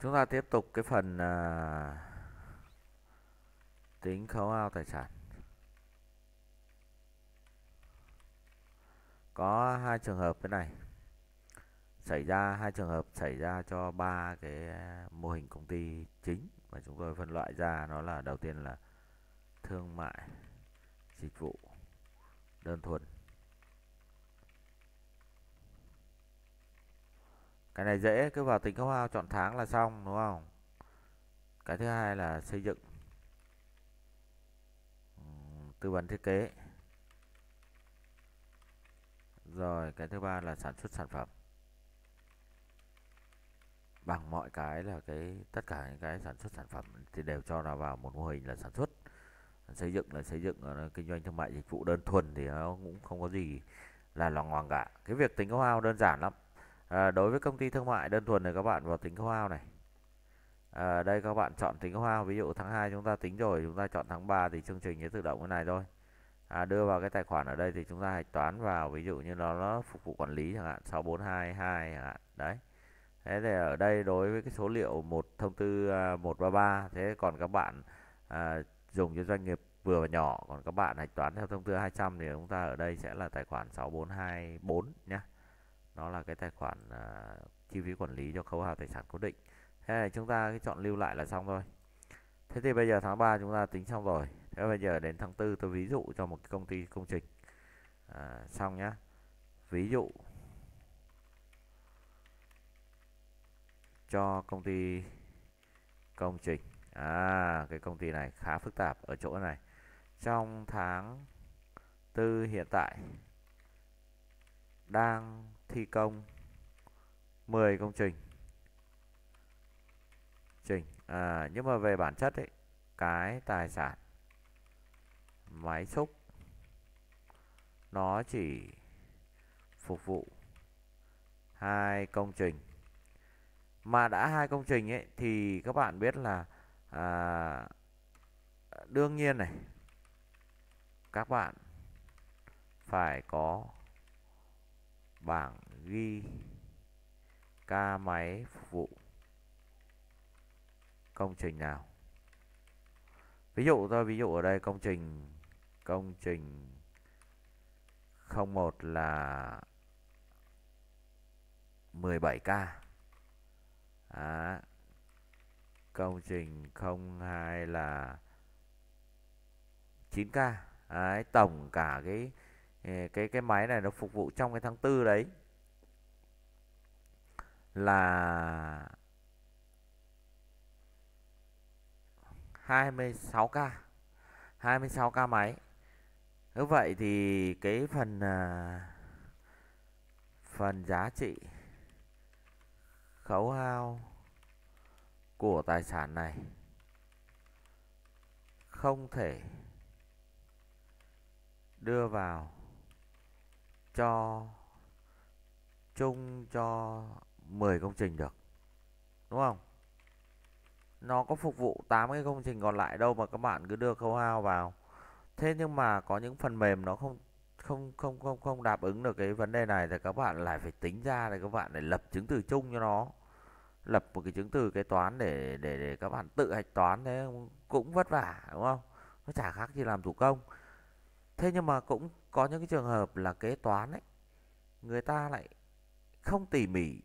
chúng ta tiếp tục cái phần uh, tính khấu hao tài sản có hai trường hợp thế này xảy ra hai trường hợp xảy ra cho ba cái mô hình công ty chính mà chúng tôi phân loại ra nó là đầu tiên là thương mại dịch vụ đơn thuần cái này dễ cứ vào tính khấu hao chọn tháng là xong đúng không cái thứ hai là xây dựng tư vấn thiết kế rồi cái thứ ba là sản xuất sản phẩm bằng mọi cái là cái tất cả những cái sản xuất sản phẩm thì đều cho nó vào một mô hình là sản xuất xây dựng là xây dựng là kinh doanh thương mại dịch vụ đơn thuần thì nó cũng không có gì là lòng hoàng cả cái việc tính khấu hao đơn giản lắm à, đối với công ty thương mại đơn thuần thì các bạn vào tính hoa này à, đây các bạn chọn tính hoa ví dụ tháng 2 chúng ta tính rồi chúng ta chọn tháng 3 thì chương trình sẽ tự động cái này thôi à, đưa vào cái tài khoản ở đây thì chúng ta hạch toán vào ví dụ như nó, nó phục vụ quản lý chẳng hạn 6422 chẳng hạn đấy thế thì ở đây đối với cái số liệu một thông tư 133 à, thế còn các bạn à, dùng cho doanh nghiệp vừa và nhỏ còn các bạn hạch toán theo thông tư 200 thì chúng ta ở đây sẽ là tài khoản 6424 nhé nó là cái tài khoản à, chi phí quản lý cho khấu hao tài sản cố định thế này chúng ta cái chọn lưu lại là xong thôi thế thì bây giờ tháng 3 chúng ta tính xong rồi thế bây giờ đến tháng 4 tôi ví dụ cho một cái công ty công trình à, xong nhá ví dụ cho công ty công trình à cái công ty này khá phức tạp ở chỗ này trong tháng tư hiện tại đang thi công 10 công trình trình à, nhưng mà về bản chất ấy cái tài sản máy xúc nó chỉ phục vụ hai công trình mà đã hai công trình ấy thì các bạn biết là à, đương nhiên này các bạn phải có bảng ghi ca máy phục vụ công trình nào ví dụ thôi ví dụ ở đây công trình công trình 01 là 17k à, công trình 02 là 9k Đấy, tổng cả cái cái cái máy này nó phục vụ trong cái tháng tư đấy là 26k 26k máy như vậy thì cái phần à, phần giá trị khấu hao của tài sản này không thể đưa vào cho chung cho 10 công trình được. Đúng không? Nó có phục vụ 8 cái công trình còn lại đâu mà các bạn cứ đưa khâu hao vào. Thế nhưng mà có những phần mềm nó không không không không không đáp ứng được cái vấn đề này thì các bạn lại phải tính ra để các bạn để lập chứng từ chung cho nó lập một cái chứng từ kế toán để để để các bạn tự hạch toán thế cũng vất vả đúng không nó chả khác gì làm thủ công Thế nhưng mà cũng có những cái trường hợp là kế toán ấy, người ta lại không tỉ mỉ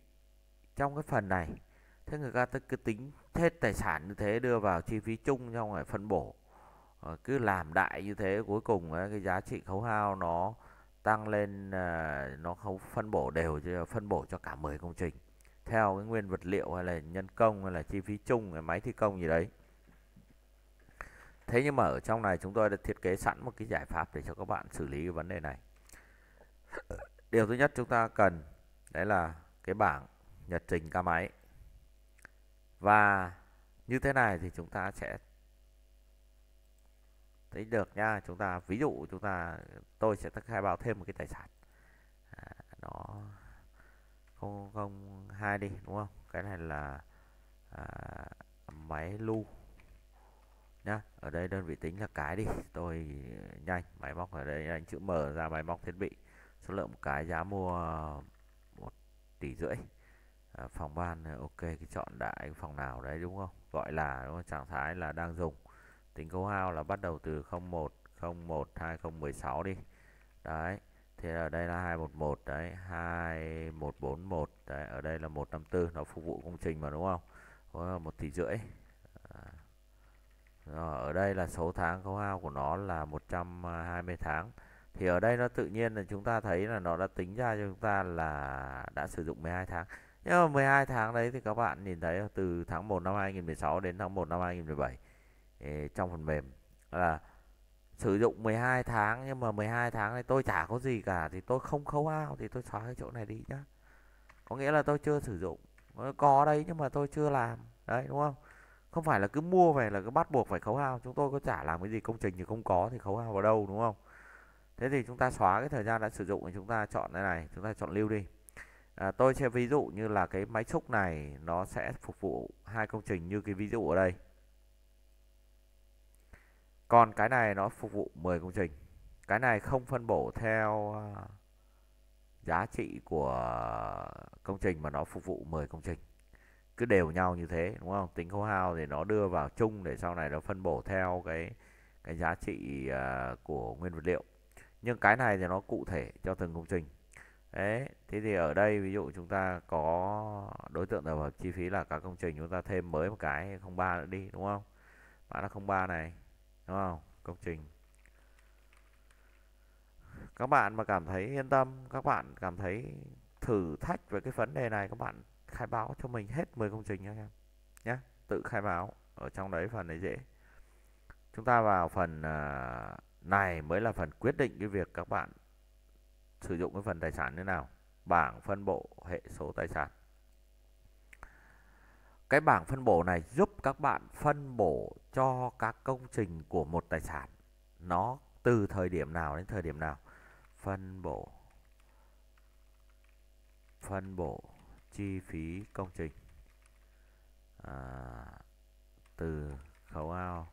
trong cái phần này. Thế người ta cứ tính hết tài sản như thế đưa vào chi phí chung xong rồi phân bổ. Rồi ờ, cứ làm đại như thế cuối cùng ấy, cái giá trị khấu hao nó tăng lên ờ, nó không phân bổ đều phân bổ cho cả 10 công trình theo cái nguyên vật liệu hay là nhân công hay là chi phí chung hay máy thi công gì đấy Thế nhưng mà ở trong này chúng tôi đã thiết kế sẵn một cái giải pháp để cho các bạn xử lý cái vấn đề này. Ờ, điều thứ nhất chúng ta cần đấy là cái bảng nhật trình ca máy. Và như thế này thì chúng ta sẽ thấy được nha, chúng ta ví dụ chúng ta tôi sẽ khai báo thêm một cái tài sản. À, nó không không hai đi đúng không? Cái này là à, máy lưu nhá ở đây đơn vị tính là cái đi tôi nhanh máy móc ở đây anh chữ mở ra máy móc thiết bị số lượng một cái giá mua một tỷ rưỡi à, phòng ban à, ok cái chọn đại phòng nào đấy đúng không gọi là đúng không? trạng thái là đang dùng tính khấu hao là bắt đầu từ 01 01 2016 đi đấy thì ở đây là 211 đấy 2141 đấy ở đây là 154 nó phục vụ công trình mà đúng không có một tỷ rưỡi rồi, ờ, ở đây là số tháng khấu hao của nó là 120 à, tháng. Thì ở đây nó tự nhiên là chúng ta thấy là nó đã tính ra cho chúng ta là đã sử dụng 12 tháng. Nhưng mà 12 tháng đấy thì các bạn nhìn thấy từ tháng 1 năm 2016 đến tháng 1 năm 2017 ý, trong phần mềm là sử dụng 12 tháng nhưng mà 12 tháng này tôi chả có gì cả thì tôi không khấu hao thì tôi xóa cái chỗ này đi nhá. Có nghĩa là tôi chưa sử dụng. Có đấy nhưng mà tôi chưa làm. Đấy đúng không? không phải là cứ mua về là cứ bắt buộc phải khấu hao chúng tôi có trả làm cái gì công trình thì không có thì khấu hao vào đâu đúng không thế thì chúng ta xóa cái thời gian đã sử dụng thì chúng ta chọn cái này chúng ta chọn lưu đi à, tôi sẽ ví dụ như là cái máy xúc này nó sẽ phục vụ hai công trình như cái ví dụ ở đây còn cái này nó phục vụ 10 công trình cái này không phân bổ theo à, giá trị của công trình mà nó phục vụ 10 công trình cứ đều nhau như thế đúng không tính khấu hao thì nó đưa vào chung để sau này nó phân bổ theo cái cái giá trị uh, của nguyên vật liệu nhưng cái này thì nó cụ thể cho từng công trình đấy thế thì ở đây ví dụ chúng ta có đối tượng tập hợp chi phí là các công trình chúng ta thêm mới một cái 03 nữa đi đúng không mã là 03 này đúng không công trình các bạn mà cảm thấy yên tâm các bạn cảm thấy thử thách với cái vấn đề này các bạn khai báo cho mình hết 10 công trình nha em nhé tự khai báo ở trong đấy phần này dễ chúng ta vào phần à, này mới là phần quyết định cái việc các bạn sử dụng cái phần tài sản như nào bảng phân bổ hệ số tài sản cái bảng phân bổ này giúp các bạn phân bổ cho các công trình của một tài sản nó từ thời điểm nào đến thời điểm nào phân bổ phân bổ chi phí công trình à, từ khấu ao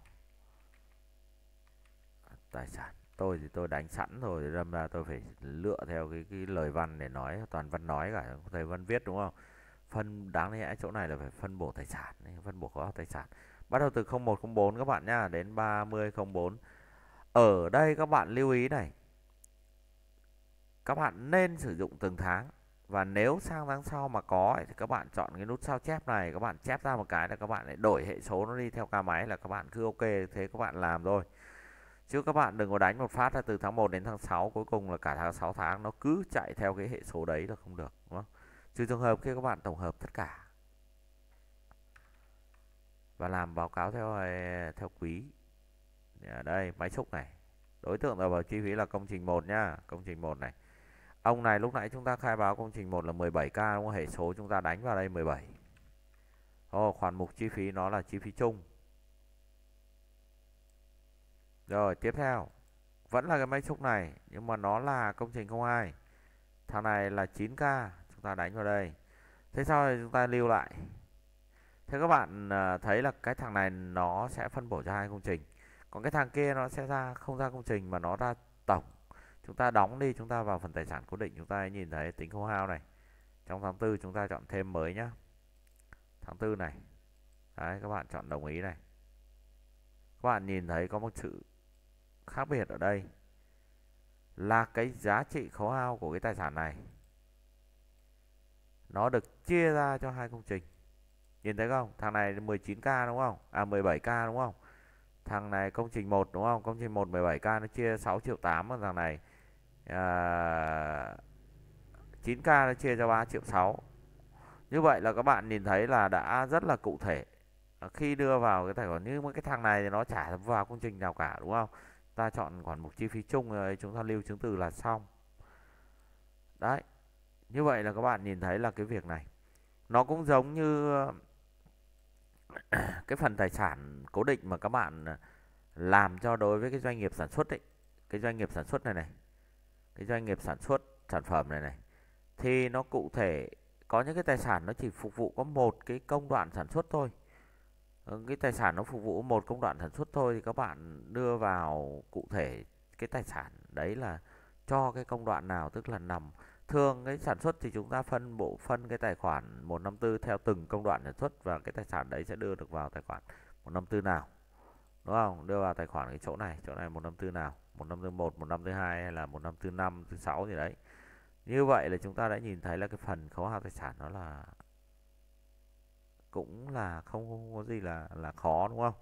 à, tài sản tôi thì tôi đánh sẵn rồi đâm ra tôi phải lựa theo cái cái lời văn để nói toàn văn nói cả thầy văn viết đúng không phân đáng lẽ chỗ này là phải phân bổ tài sản phân bổ có tài sản bắt đầu từ 0104 các bạn nha đến 3004 ở đây các bạn lưu ý này các bạn nên sử dụng từng tháng và nếu sang tháng sau mà có thì các bạn chọn cái nút sao chép này các bạn chép ra một cái là các bạn lại đổi hệ số nó đi theo ca máy là các bạn cứ ok thế các bạn làm thôi chứ các bạn đừng có đánh một phát là từ tháng 1 đến tháng 6 cuối cùng là cả tháng 6 tháng nó cứ chạy theo cái hệ số đấy là không được đúng không? trừ trường hợp khi các bạn tổng hợp tất cả và làm báo cáo theo ờ, theo quý ở dạ, đây máy xúc này đối tượng là vào chi phí là công trình 1 nhá công trình 1 này Ông này lúc nãy chúng ta khai báo công trình 1 là 17k đúng không? Hệ số chúng ta đánh vào đây 17. Ồ, khoản mục chi phí nó là chi phí chung. Rồi, tiếp theo. Vẫn là cái máy xúc này, nhưng mà nó là công trình 02. Thằng này là 9k, chúng ta đánh vào đây. Thế sau thì chúng ta lưu lại. Thế các bạn à, thấy là cái thằng này nó sẽ phân bổ cho hai công trình. Còn cái thằng kia nó sẽ ra không ra công trình mà nó ra tổng chúng ta đóng đi chúng ta vào phần tài sản cố định chúng ta nhìn thấy tính khấu hao này trong tháng tư chúng ta chọn thêm mới nhá tháng tư này đấy các bạn chọn đồng ý này các bạn nhìn thấy có một sự khác biệt ở đây là cái giá trị khấu hao của cái tài sản này nó được chia ra cho hai công trình nhìn thấy không thằng này 19k đúng không à 17k đúng không thằng này công trình 1 đúng không công trình 1 17k nó chia 6 triệu 8 còn thằng này à, ờ, 9k nó chia cho 3 triệu 6 như vậy là các bạn nhìn thấy là đã rất là cụ thể ờ, khi đưa vào cái tài khoản như cái thằng này thì nó trả vào công trình nào cả đúng không ta chọn khoản mục chi phí chung rồi chúng ta lưu chứng từ là xong đấy như vậy là các bạn nhìn thấy là cái việc này nó cũng giống như cái phần tài sản cố định mà các bạn ờ, làm cho đối với cái doanh nghiệp sản xuất ấy cái doanh nghiệp sản xuất này này cái doanh nghiệp sản xuất sản phẩm này này thì nó cụ thể có những cái tài sản nó chỉ phục vụ có một cái công đoạn sản xuất thôi ờ, cái tài sản nó phục vụ một công đoạn sản xuất thôi thì các bạn đưa vào cụ thể cái tài sản đấy là cho cái công đoạn nào tức là nằm thường cái sản xuất thì chúng ta phân bộ phân cái tài khoản 154 theo từng công đoạn sản xuất và cái tài sản đấy sẽ đưa được vào tài khoản 154 nào đúng không đưa vào tài khoản cái chỗ này chỗ này 154 nào một năm thứ một một năm thứ hai hay là một năm thứ năm thứ sáu gì đấy như vậy là chúng ta đã nhìn thấy là cái phần khấu hao tài sản nó là cũng là không, có gì là là khó đúng không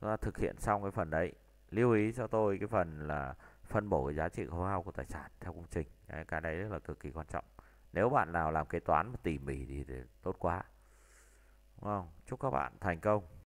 chúng ta thực hiện xong cái phần đấy lưu ý cho tôi cái phần là phân bổ cái giá trị khấu hao của tài sản theo công trình đấy, cái đấy là cực kỳ quan trọng nếu bạn nào làm kế toán mà tỉ mỉ thì, thì tốt quá đúng không chúc các bạn thành công